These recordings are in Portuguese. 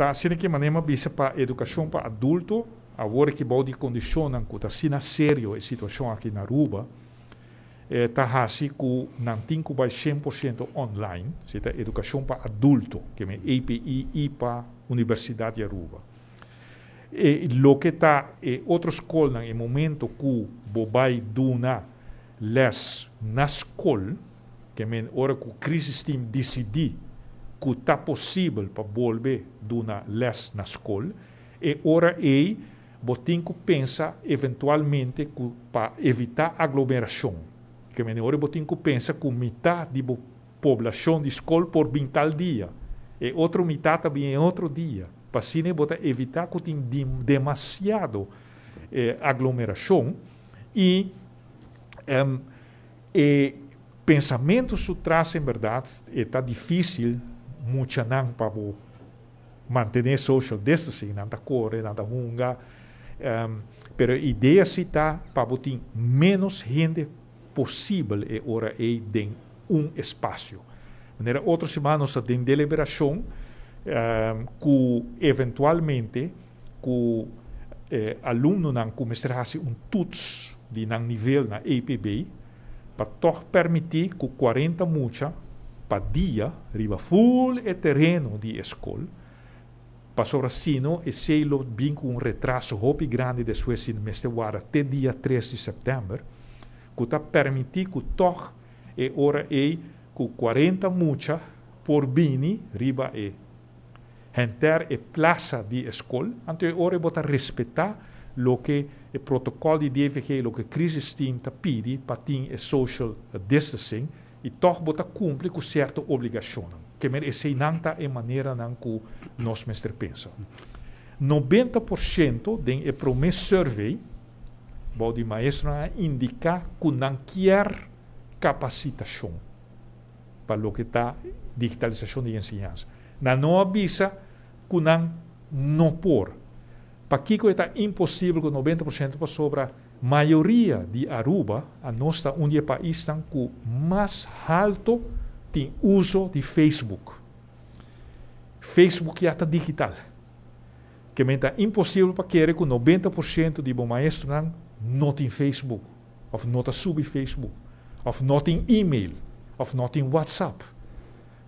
Tá, sino que manema bisa para educação para adulto, agora que pode condicionar que tá sina sério a situação aqui na Aruba, eh, tá assim que não tem que 100% online, se tá educação para adulto, que é EPI, IPA, Universidade de Aruba. E lo que tá eh, outros colam em momento que bobai duna les nascol, que é hora que o crisis team decidi que está possível para volver de uma les na escola, e ora ei, Botinco pensa eventualmente para evitar aglomeração. Que menor Botinco pensa que metade da população de escola por 20 dia, e outro metade também em outro dia. Para assim evitar que tem demasiado eh, aglomeração e, um, e pensamento se traz, em verdade, está difícil não muchanangpabu manter social não nada corre, nada runga. Um, pero a ideia está para ter menos gente possível e hora e em um espaço. Maneira, outros semanas tem deliberação um, que eventualmente que eh, aluno não começar a fazer um tuts de nível na EPB para permitir que 40 mucha Padilla, Rivaful e terreno de Escol. Pasó Racino e Selo bem com um retraso hopi grande de Suécia no mês de dia 3 di settembre, que está permitindo que toch e ora e com 40 mucha por bini riba e henter e plaza di escol, ante ora bota respeitar lo che i protocolli di EVG, lo che crisi stinta pidi, patin e social distancing, e torbota cumpre com certa obrigação, que é seinanta é maneira que nós mestre pensa. 90% de promessa survey, o maestro indica que não quer capacitação para o que está digitalização de ensinança. Não avisa que não, não por. Para que está impossível que 90% para sobra maioria de Aruba, a nossa única país com mais alto tem uso de Facebook. Facebook já é está digital. Que está impossível para querer que 90% de bom maestro não, não tem Facebook, ou não está sub Facebook, ou não tem e-mail, ou não tem WhatsApp.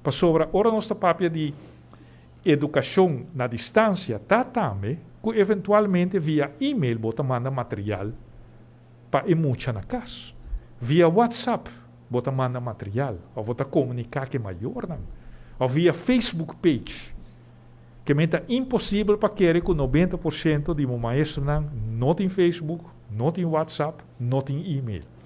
Para sobre ora nossa papia de educação na distância, está também que eventualmente via e-mail bota manda material para emucha na casa. Via WhatsApp, bota manda material, ou bota comunicar que é maior, não? ou via Facebook page, que é impossível para querer que 90% de meu maestro não, não tem Facebook, não tem WhatsApp, não tem e-mail.